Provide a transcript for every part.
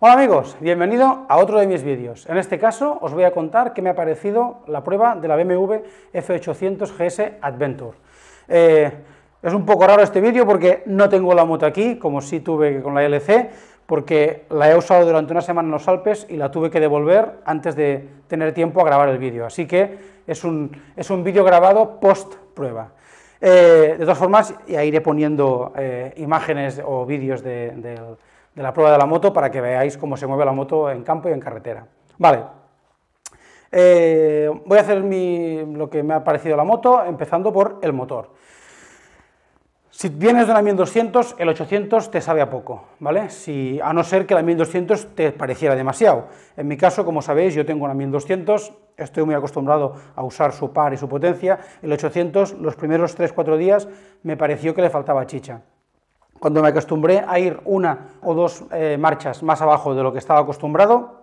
Hola amigos, bienvenido a otro de mis vídeos. En este caso os voy a contar qué me ha parecido la prueba de la BMW F800 GS Adventure. Eh, es un poco raro este vídeo porque no tengo la moto aquí, como sí tuve con la LC, porque la he usado durante una semana en los Alpes y la tuve que devolver antes de tener tiempo a grabar el vídeo. Así que es un, es un vídeo grabado post prueba. Eh, de todas formas, ya iré poniendo eh, imágenes o vídeos del... De, de la prueba de la moto para que veáis cómo se mueve la moto en campo y en carretera. Vale, eh, voy a hacer lo que me ha parecido la moto, empezando por el motor. Si vienes de una 1200, el 800 te sabe a poco, ¿vale? Si, a no ser que la 1200 te pareciera demasiado. En mi caso, como sabéis, yo tengo una 1200, estoy muy acostumbrado a usar su par y su potencia. El 800, los primeros 3-4 días, me pareció que le faltaba chicha cuando me acostumbré a ir una o dos eh, marchas más abajo de lo que estaba acostumbrado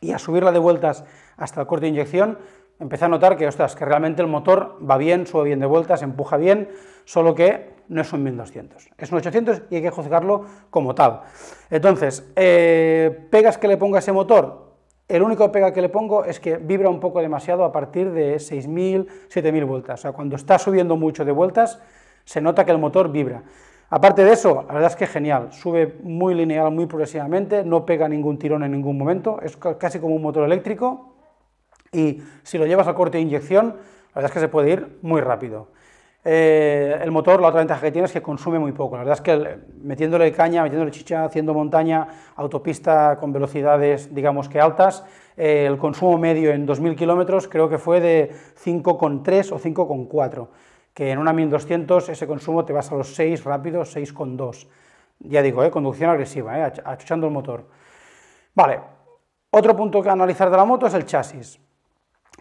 y a subirla de vueltas hasta el corte de inyección, empecé a notar que, ostras, que realmente el motor va bien, sube bien de vueltas, empuja bien, solo que no es un 1200, es un 800 y hay que juzgarlo como tal. Entonces, eh, pegas que le ponga ese motor, el único pega que le pongo es que vibra un poco demasiado a partir de 6.000, 7.000 vueltas. O sea, cuando está subiendo mucho de vueltas, se nota que el motor vibra. Aparte de eso, la verdad es que es genial, sube muy lineal, muy progresivamente, no pega ningún tirón en ningún momento, es casi como un motor eléctrico y si lo llevas al corte de inyección, la verdad es que se puede ir muy rápido. Eh, el motor, la otra ventaja que tiene es que consume muy poco. La verdad es que metiéndole caña, metiéndole chicha, haciendo montaña, autopista con velocidades, digamos que altas, eh, el consumo medio en 2.000 kilómetros creo que fue de 5,3 o 5,4 que en una 1200 ese consumo te vas a los 6 rápido, 6,2. Ya digo, ¿eh? conducción agresiva, ¿eh? achuchando el motor. Vale, otro punto que analizar de la moto es el chasis.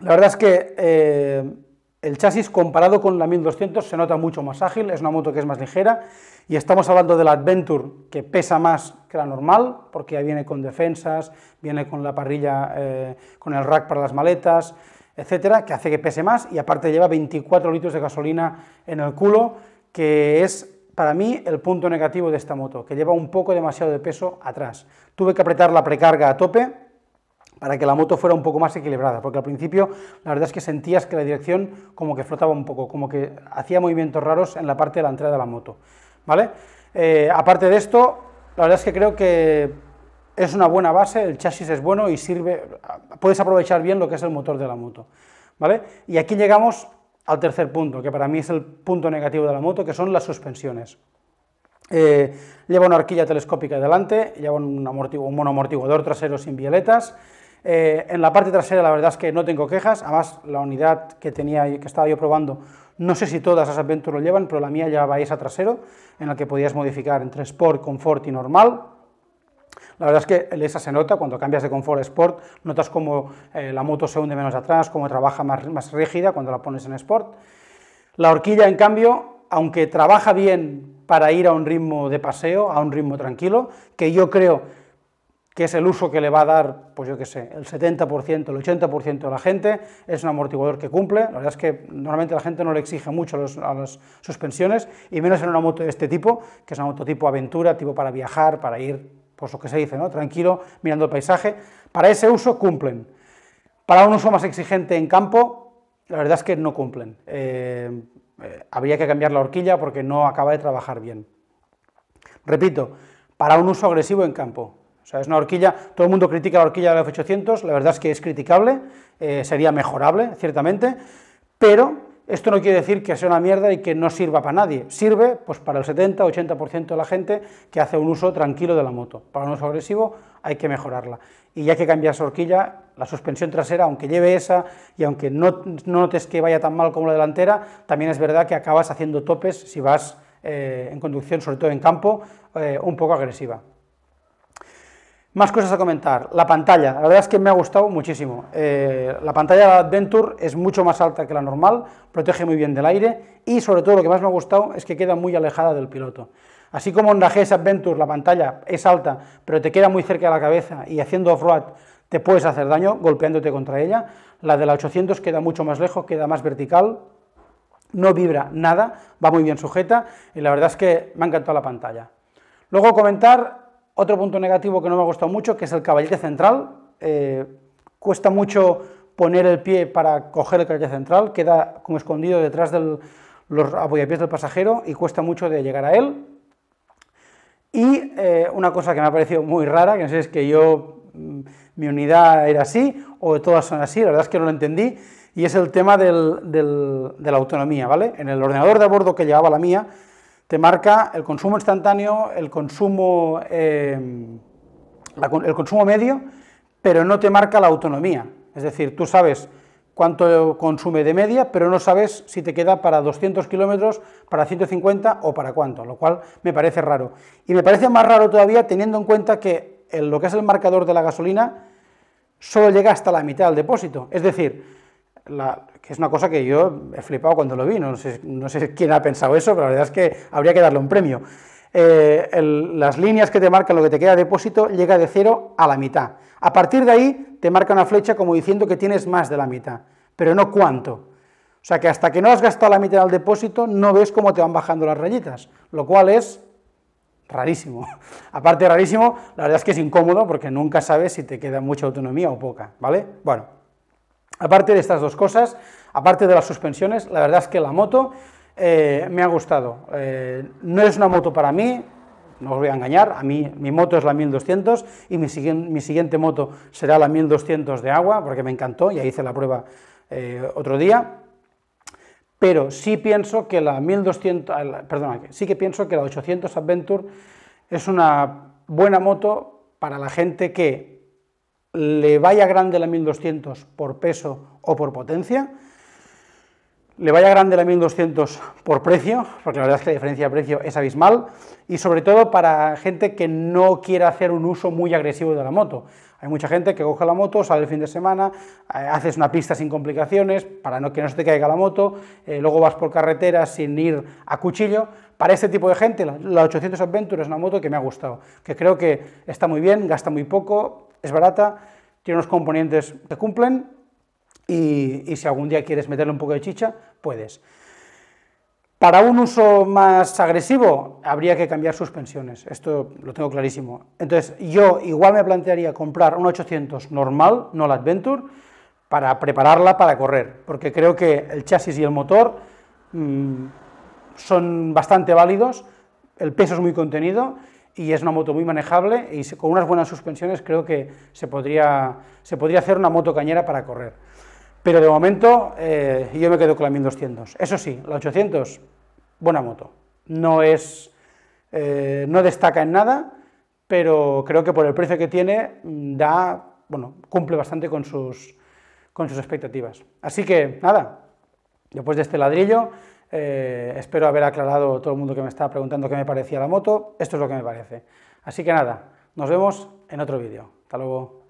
La verdad es que eh, el chasis comparado con la 1200 se nota mucho más ágil, es una moto que es más ligera y estamos hablando de la Adventure que pesa más que la normal porque ya viene con defensas, viene con la parrilla, con el rack para las maletas, etcétera, que hace que pese más y aparte lleva 24 litros de gasolina en el culo, que es para mí el punto negativo de esta moto, que lleva un poco demasiado de peso atrás. Tuve que apretar la precarga a tope para que la moto fuera un poco más equilibrada, porque al principio la verdad es que sentías que la dirección como que flotaba un poco, como que hacía movimientos raros en la parte de la entrada de la moto, ¿vale? Eh, aparte de esto, la verdad es que creo que es una buena base, el chasis es bueno y sirve, puedes aprovechar bien lo que es el motor de la moto. ¿vale? Y aquí llegamos al tercer punto, que para mí es el punto negativo de la moto, que son las suspensiones. Eh, lleva una horquilla telescópica delante, lleva un, un monoamortiguador trasero sin violetas. Eh, en la parte trasera la verdad es que no tengo quejas, además la unidad que tenía que estaba yo probando, no sé si todas las Adventure lo llevan, pero la mía llevaba esa trasero, en la que podías modificar entre Sport, Confort y Normal, la verdad es que ESA se nota cuando cambias de confort sport, notas como eh, la moto se hunde menos atrás, cómo trabaja más, más rígida cuando la pones en sport. La horquilla, en cambio, aunque trabaja bien para ir a un ritmo de paseo, a un ritmo tranquilo, que yo creo que es el uso que le va a dar, pues yo qué sé, el 70%, el 80% de la gente, es un amortiguador que cumple, la verdad es que normalmente la gente no le exige mucho a, a, las suspensiones, y menos en una moto de este tipo, que es una moto tipo aventura, tipo para viajar, para ir pues lo que se dice, ¿no? Tranquilo, mirando el paisaje. Para ese uso cumplen. Para un uso más exigente en campo, la verdad es que no cumplen. Eh, eh, habría que cambiar la horquilla porque no acaba de trabajar bien. Repito, para un uso agresivo en campo. O sea, es una horquilla, todo el mundo critica la horquilla la F800, la verdad es que es criticable, eh, sería mejorable, ciertamente, pero esto no quiere decir que sea una mierda y que no sirva para nadie. Sirve pues, para el 70-80% de la gente que hace un uso tranquilo de la moto. Para un uso agresivo hay que mejorarla. Y ya que cambias horquilla, la suspensión trasera, aunque lleve esa y aunque no, notes que vaya tan mal como la delantera, también es verdad que acabas haciendo topes si vas eh, en conducción, sobre todo en campo, eh, un poco agresiva. Más cosas a comentar. La pantalla. La verdad es que me ha gustado muchísimo. Eh, la pantalla de Adventure es mucho más alta que la normal, protege muy bien del aire y sobre todo lo que más me ha gustado es que queda muy alejada del piloto. Así como en la GS Adventure la pantalla es alta, pero te queda muy cerca de la cabeza y haciendo off-road te puedes hacer daño golpeándote contra ella, la de la 800 queda mucho más lejos, queda más vertical, no vibra nada, va muy bien sujeta y la verdad es que me ha encantado la pantalla. Luego comentar otro punto negativo que no me ha gustado mucho, que es el caballete central. Eh, cuesta mucho poner el pie para coger el caballete central, queda como escondido detrás de los apoyapiés del pasajero y cuesta mucho de llegar a él. Y eh, una cosa que me ha parecido muy rara, que no sé si es que yo, mm, mi unidad era así o todas son así, la verdad es que no lo entendí, y es el tema de la autonomía, ¿vale? En el ordenador de a bordo que llevaba la mía, te marca el consumo instantáneo, el consumo, eh, el consumo medio, pero no te marca la autonomía. Es decir, tú sabes cuánto consume de media, pero no sabes si te queda para 200 kilómetros, para 150 o para cuánto, lo cual me parece raro. Y me parece más raro todavía teniendo en cuenta que lo que es el marcador de la gasolina solo llega hasta la mitad del depósito. Es decir, la, que es una cosa que yo he flipado cuando lo vi, no sé, no sé quién ha pensado eso, pero la verdad es que habría que darle un premio. Eh, las líneas que te marcan lo que te queda de depósito llega de cero a la mitad. A partir de ahí te marca una flecha como diciendo que tienes más de la mitad, pero no cuánto. O sea que hasta que no has gastado la mitad del depósito no ves cómo te van bajando las rayitas, lo cual es rarísimo. Aparte rarísimo, la verdad es que es incómodo porque nunca sabes si te queda mucha autonomía o poca, ¿vale? Bueno, Aparte de estas dos cosas, aparte de las suspensiones, la verdad es que la moto eh, me ha gustado. Eh, no es una moto para mí, no os voy a engañar, a mí mi moto es la 1200 y mi, siguiente moto será la 1200 de agua, porque me encantó, ya hice la prueba eh, otro día. Pero sí pienso que la 1200, perdón, sí que pienso que la 800 Adventure es una buena moto para la gente que le vaya grande la 1200 por peso o por potencia, le vaya grande la 1200 por precio, porque la verdad es que la diferencia de precio es abismal, y sobre todo para gente que no quiere hacer un uso muy agresivo de la moto. Hay mucha gente que coge la moto, sale el fin de semana, eh, haces una pista sin complicaciones para no que no se te caiga la moto, eh, luego vas por carretera sin ir a cuchillo. Para este tipo de gente, la 800 Adventure es una moto que me ha gustado, que creo que está muy bien, gasta muy poco, es barata, tiene unos componentes que cumplen y, si algún día quieres meterle un poco de chicha, puedes. Para un uso más agresivo habría que cambiar suspensiones, esto lo tengo clarísimo. Entonces yo igual me plantearía comprar un 800 normal, no la Adventure, para prepararla para correr, porque creo que el chasis y el motor mm, son bastante válidos, el peso es muy contenido y es una moto muy manejable y con unas buenas suspensiones creo que se podría, se podría hacer una moto cañera para correr. Pero de momento eh, yo me quedo con la 1200. Eso sí, la 800, buena moto. No es, eh, no destaca en nada, pero creo que por el precio que tiene mm, da, bueno, cumple bastante con sus, con sus expectativas. Así que nada, después de este ladrillo eh, espero haber aclarado todo el mundo que me está preguntando qué me parecía la moto. Esto es lo que me parece. Así que nada, nos vemos en otro vídeo. Hasta luego.